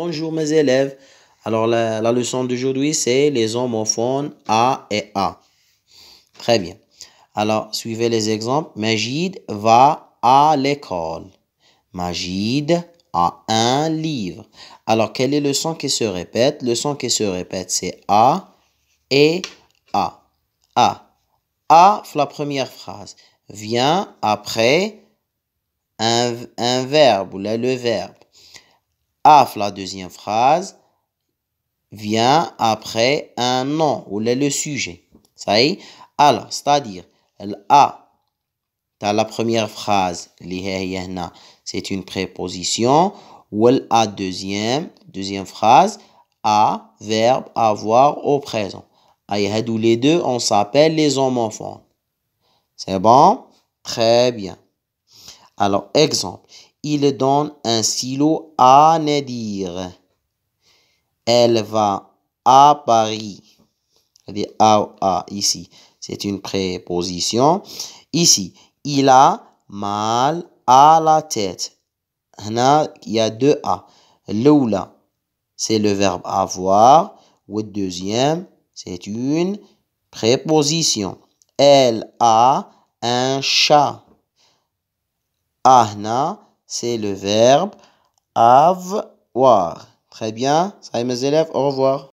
Bonjour mes élèves. Alors la, leçon d'aujourd'hui c'est les homophones A et A. Très bien. Alors suivez les exemples. Majid va à l'école. Majid a un livre. Alors quel est le son qui se répète Le son qui se répète c'est A et A. A. A, la première phrase, vient après un, verbe le verbe af, la deuxième phrase, vient après un nom ou le sujet. Ça y est Alors, c'est-à-dire, l'a, dans la première phrase, c'est une préposition, ou l'a deuxième, deuxième phrase, a, verbe avoir au présent. tous les deux, on s'appelle les hommes-enfants. C'est bon Très bien. Alors, exemple il donne un silo à Nadir. Elle va à Paris. cest a ici. C'est une préposition. Ici, il a mal à la tête. Il y a deux A. L'oula, c'est le verbe avoir. Ou deuxième, c'est une préposition. Elle a un chat. Ahna, c'est le verbe avoir. Très bien, ça mes élèves, au revoir.